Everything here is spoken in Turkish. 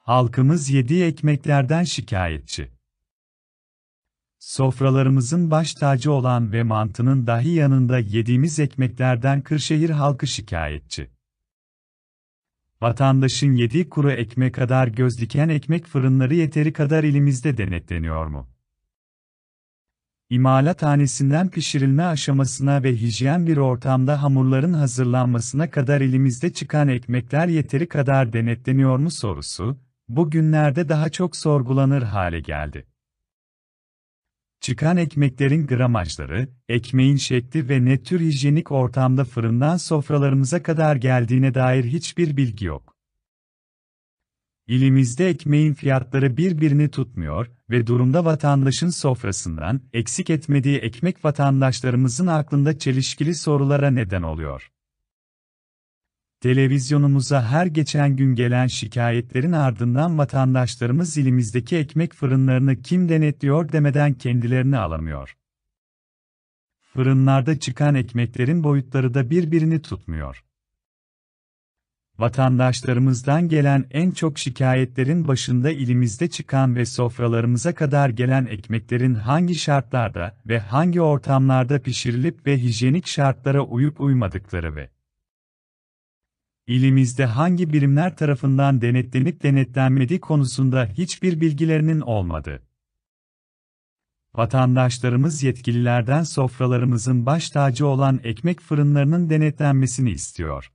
Halkımız yediği ekmeklerden şikayetçi. Sofralarımızın baş tacı olan ve mantının dahi yanında yediğimiz ekmeklerden Kırşehir halkı şikayetçi. Vatandaşın yediği kuru ekmek kadar göz diken ekmek fırınları yeteri kadar ilimizde denetleniyor mu? İmalat İmalathanesinden pişirilme aşamasına ve hijyen bir ortamda hamurların hazırlanmasına kadar elimizde çıkan ekmekler yeteri kadar denetleniyor mu sorusu, bu günlerde daha çok sorgulanır hale geldi. Çıkan ekmeklerin gramajları, ekmeğin şekli ve ne tür hijyenik ortamda fırından sofralarımıza kadar geldiğine dair hiçbir bilgi yok. İlimizde ekmeğin fiyatları birbirini tutmuyor ve durumda vatandaşın sofrasından eksik etmediği ekmek vatandaşlarımızın aklında çelişkili sorulara neden oluyor. Televizyonumuza her geçen gün gelen şikayetlerin ardından vatandaşlarımız ilimizdeki ekmek fırınlarını kim denetliyor demeden kendilerini alamıyor. Fırınlarda çıkan ekmeklerin boyutları da birbirini tutmuyor. Vatandaşlarımızdan gelen en çok şikayetlerin başında ilimizde çıkan ve sofralarımıza kadar gelen ekmeklerin hangi şartlarda ve hangi ortamlarda pişirilip ve hijyenik şartlara uyup uymadıkları ve ilimizde hangi birimler tarafından denetlenip denetlenmediği konusunda hiçbir bilgilerinin olmadı. Vatandaşlarımız yetkililerden sofralarımızın baş tacı olan ekmek fırınlarının denetlenmesini istiyor.